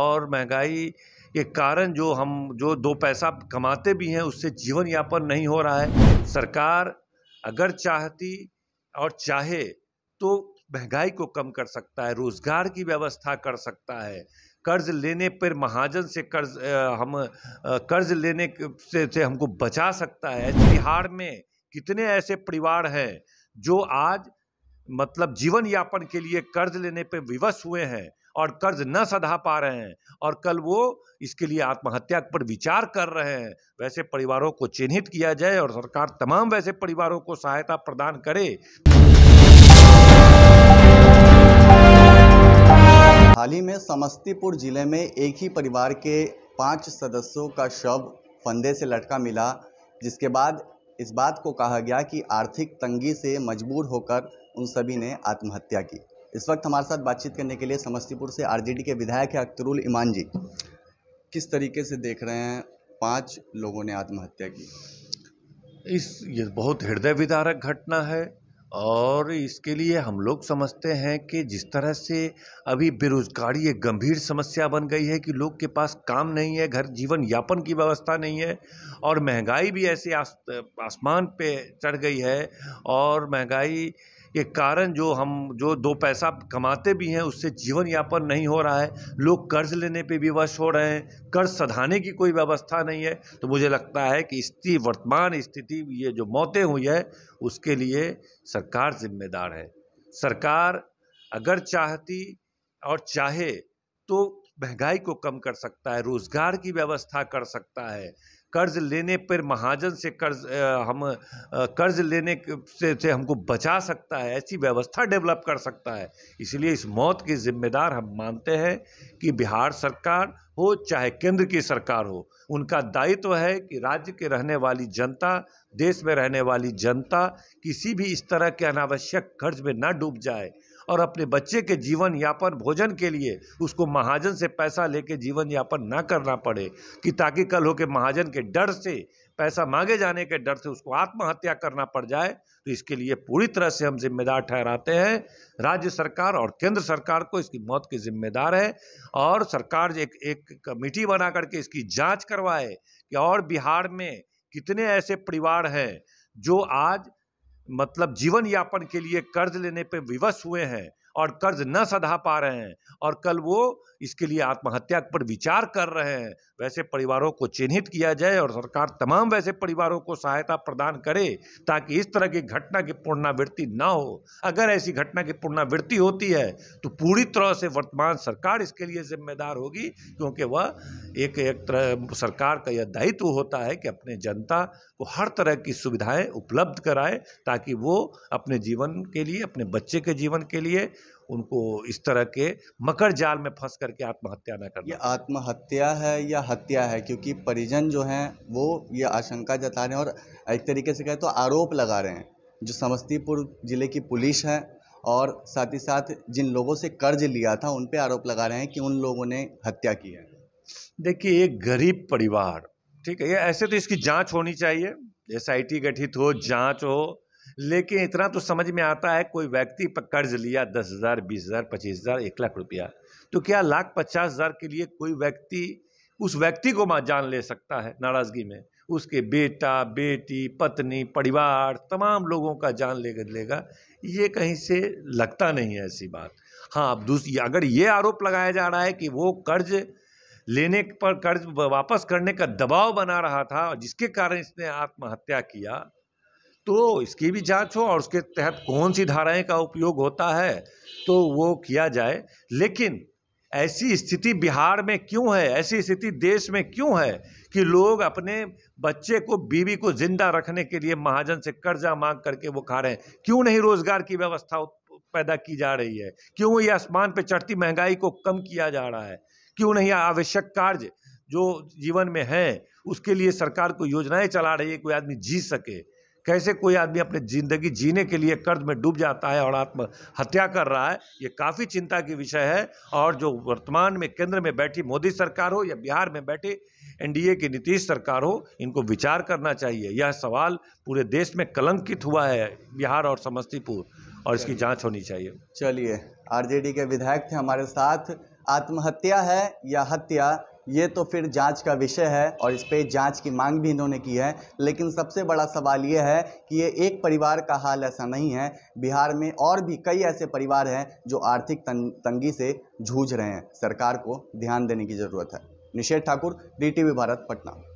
और महंगाई के कारण जो हम जो दो पैसा कमाते भी हैं उससे जीवन यापन नहीं हो रहा है सरकार अगर चाहती और चाहे तो महंगाई को कम कर सकता है रोज़गार की व्यवस्था कर सकता है कर्ज लेने पर महाजन से कर्ज हम कर्ज लेने से, से हमको बचा सकता है बिहार में कितने ऐसे परिवार हैं जो आज मतलब जीवन यापन के लिए कर्ज लेने पर विवश हुए हैं और कर्ज न सधा पा रहे हैं और कल वो इसके लिए आत्महत्या पर विचार कर रहे हैं वैसे परिवारों को चिन्हित किया जाए और सरकार तमाम वैसे परिवारों को सहायता प्रदान करे हाल ही में समस्तीपुर जिले में एक ही परिवार के पांच सदस्यों का शव फंदे से लटका मिला जिसके बाद इस बात को कहा गया कि आर्थिक तंगी से मजबूर होकर उन सभी ने आत्महत्या की इस वक्त हमारे साथ बातचीत करने के लिए समस्तीपुर से आरजेडी के विधायक है अख्तरुल ईमान जी किस तरीके से देख रहे हैं पांच लोगों ने आत्महत्या की इस ये बहुत हृदय विदारक घटना है और इसके लिए हम लोग समझते हैं कि जिस तरह से अभी बेरोजगारी एक गंभीर समस्या बन गई है कि लोग के पास काम नहीं है घर जीवन यापन की व्यवस्था नहीं है और महंगाई भी ऐसे आस, आसमान पे चढ़ गई है और महंगाई के कारण जो हम जो दो पैसा कमाते भी हैं उससे जीवन यापन नहीं हो रहा है लोग कर्ज लेने पे विवश हो रहे हैं कर्ज सधाने की कोई व्यवस्था नहीं है तो मुझे लगता है कि इसकी वर्तमान स्थिति ये जो मौतें हुई है उसके लिए सरकार जिम्मेदार है सरकार अगर चाहती और चाहे तो महंगाई को कम कर सकता है रोज़गार की व्यवस्था कर सकता है कर्ज लेने पर महाजन से कर्ज हम कर्ज लेने से, से हमको बचा सकता है ऐसी व्यवस्था डेवलप कर सकता है इसलिए इस मौत की जिम्मेदार हम मानते हैं कि बिहार सरकार हो चाहे केंद्र की सरकार हो उनका दायित्व तो है कि राज्य के रहने वाली जनता देश में रहने वाली जनता किसी भी इस तरह के अनावश्यक कर्ज में ना डूब जाए और अपने बच्चे के जीवन यापन भोजन के लिए उसको महाजन से पैसा लेके जीवन यापन ना करना पड़े कि ताकि कल हो के महाजन के डर से पैसा मांगे जाने के डर से उसको आत्महत्या करना पड़ जाए तो इसके लिए पूरी तरह से हम जिम्मेदार ठहराते हैं राज्य सरकार और केंद्र सरकार को इसकी मौत की जिम्मेदार है और सरकार एक एक कमेटी बना करके इसकी जांच करवाए कि और बिहार में कितने ऐसे परिवार हैं जो आज मतलब जीवन यापन के लिए कर्ज लेने पे विवश हुए हैं और कर्ज न सधा पा रहे हैं और कल वो इसके लिए आत्महत्या पर विचार कर रहे हैं वैसे परिवारों को चिन्हित किया जाए और सरकार तमाम वैसे परिवारों को सहायता प्रदान करे ताकि इस तरह की घटना की पुनरावृत्ति ना हो अगर ऐसी घटना की पुनरावृत्ति होती है तो पूरी तरह से वर्तमान सरकार इसके लिए जिम्मेदार होगी क्योंकि वह एक एक तरह सरकार का यह दायित्व होता है कि अपने जनता को हर तरह की सुविधाएं उपलब्ध कराए ताकि वो अपने जीवन के लिए अपने बच्चे के जीवन के लिए उनको इस तरह के मकर जाल में फंस करके आत्महत्या न करना ये आत्महत्या है या हत्या है क्योंकि परिजन जो हैं वो ये आशंका जता रहे हैं और एक तरीके से कहें तो आरोप लगा रहे हैं जो समस्तीपुर ज़िले की पुलिस है और साथ ही साथ जिन लोगों से कर्ज लिया था उन पर आरोप लगा रहे हैं कि उन लोगों ने हत्या की है देखिए एक गरीब परिवार ठीक है ये ऐसे तो इसकी जांच होनी चाहिए एस गठित हो जांच हो लेकिन इतना तो समझ में आता है कोई व्यक्ति पर कर्ज लिया दस हज़ार बीस हज़ार पच्चीस हज़ार एक लाख रुपया तो क्या लाख पचास हज़ार के लिए कोई व्यक्ति उस व्यक्ति को मां जान ले सकता है नाराज़गी में उसके बेटा बेटी पत्नी परिवार तमाम लोगों का जान ले लेगा ये कहीं से लगता नहीं है ऐसी बात हाँ अब दूसरी अगर ये आरोप लगाया जा रहा है कि वो कर्ज लेने पर कर्ज वापस करने का दबाव बना रहा था और जिसके कारण इसने आत्महत्या किया तो इसकी भी जांच हो और उसके तहत कौन सी धाराएं का उपयोग होता है तो वो किया जाए लेकिन ऐसी स्थिति बिहार में क्यों है ऐसी स्थिति देश में क्यों है कि लोग अपने बच्चे को बीवी को जिंदा रखने के लिए महाजन से कर्जा मांग करके वो खा रहे हैं क्यों नहीं रोजगार की व्यवस्था पैदा की जा रही है क्यों ये आसमान पर चढ़ती महंगाई को कम किया जा रहा है क्यों नहीं आवश्यक कार्य जो जीवन में हैं उसके लिए सरकार को योजनाएं चला रही है कोई आदमी जी सके कैसे कोई आदमी अपने ज़िंदगी जीने के लिए कर्ज में डूब जाता है और आत्महत्या कर रहा है ये काफ़ी चिंता की विषय है और जो वर्तमान में केंद्र में बैठी मोदी सरकार हो या बिहार में बैठे एनडीए की नीतीश सरकार हो इनको विचार करना चाहिए यह सवाल पूरे देश में कलंकित हुआ है बिहार और समस्तीपुर और इसकी जाँच होनी चाहिए चलिए आर के विधायक थे हमारे साथ आत्महत्या है या हत्या ये तो फिर जांच का विषय है और इस पर जांच की मांग भी इन्होंने की है लेकिन सबसे बड़ा सवाल ये है कि ये एक परिवार का हाल ऐसा नहीं है बिहार में और भी कई ऐसे परिवार हैं जो आर्थिक तंगी से जूझ रहे हैं सरकार को ध्यान देने की ज़रूरत है निषेध ठाकुर डी भारत पटना